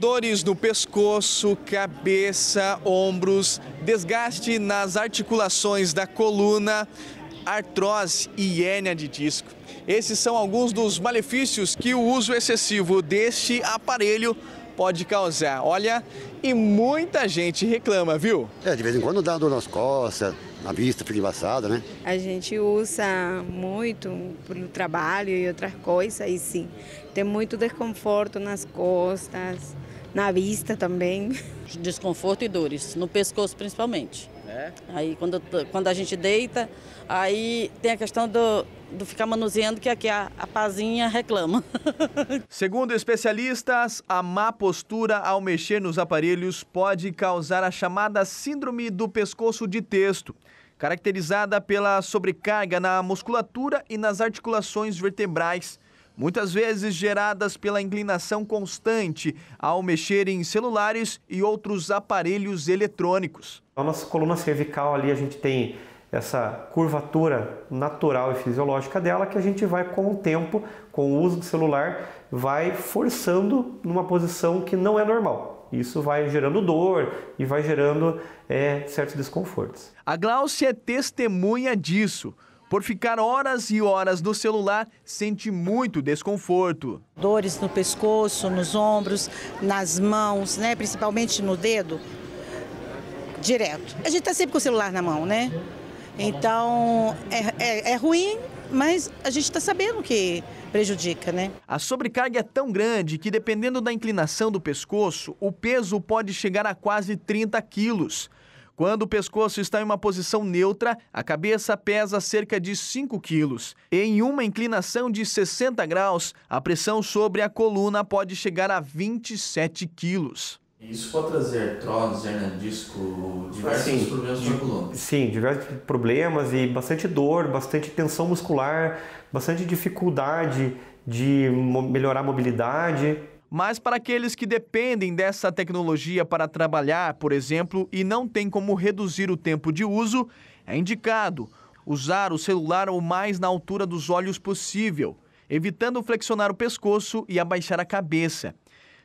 Dores no pescoço, cabeça, ombros, desgaste nas articulações da coluna, artrose e hérnia de disco. Esses são alguns dos malefícios que o uso excessivo deste aparelho pode causar. Olha, e muita gente reclama, viu? É, de vez em quando dá dor nas costas, na vista, fica embaçada, né? A gente usa muito no trabalho e outras coisas, e sim, tem muito desconforto nas costas na vista também. Desconforto e dores, no pescoço principalmente. É? Aí quando, quando a gente deita, aí tem a questão do, do ficar manuseando, que aqui a, a pazinha reclama. Segundo especialistas, a má postura ao mexer nos aparelhos pode causar a chamada síndrome do pescoço de texto caracterizada pela sobrecarga na musculatura e nas articulações vertebrais muitas vezes geradas pela inclinação constante ao mexer em celulares e outros aparelhos eletrônicos. A nossa coluna cervical ali a gente tem essa curvatura natural e fisiológica dela que a gente vai com o tempo, com o uso do celular, vai forçando numa posição que não é normal. Isso vai gerando dor e vai gerando é, certos desconfortos. A Glaucia é testemunha disso por ficar horas e horas no celular, sente muito desconforto. Dores no pescoço, nos ombros, nas mãos, né? principalmente no dedo, direto. A gente está sempre com o celular na mão, né? Então é, é, é ruim, mas a gente está sabendo que prejudica, né? A sobrecarga é tão grande que, dependendo da inclinação do pescoço, o peso pode chegar a quase 30 quilos. Quando o pescoço está em uma posição neutra, a cabeça pesa cerca de 5 quilos. Em uma inclinação de 60 graus, a pressão sobre a coluna pode chegar a 27 quilos. Isso pode trazer artrose, hernia disco, diversos sim, problemas de coluna. Sim, diversos problemas e bastante dor, bastante tensão muscular, bastante dificuldade de melhorar a mobilidade. Mas para aqueles que dependem dessa tecnologia para trabalhar, por exemplo, e não têm como reduzir o tempo de uso, é indicado usar o celular o mais na altura dos olhos possível, evitando flexionar o pescoço e abaixar a cabeça.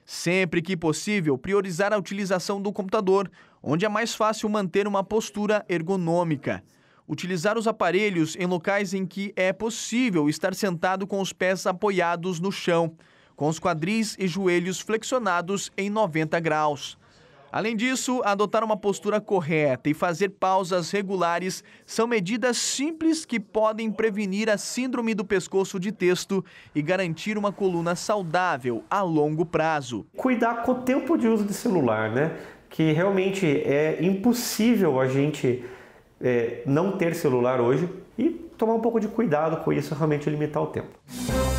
Sempre que possível, priorizar a utilização do computador, onde é mais fácil manter uma postura ergonômica. Utilizar os aparelhos em locais em que é possível estar sentado com os pés apoiados no chão com os quadris e joelhos flexionados em 90 graus. Além disso, adotar uma postura correta e fazer pausas regulares são medidas simples que podem prevenir a síndrome do pescoço de texto e garantir uma coluna saudável a longo prazo. Cuidar com o tempo de uso de celular, né? Que realmente é impossível a gente é, não ter celular hoje e tomar um pouco de cuidado com isso, realmente limitar o tempo.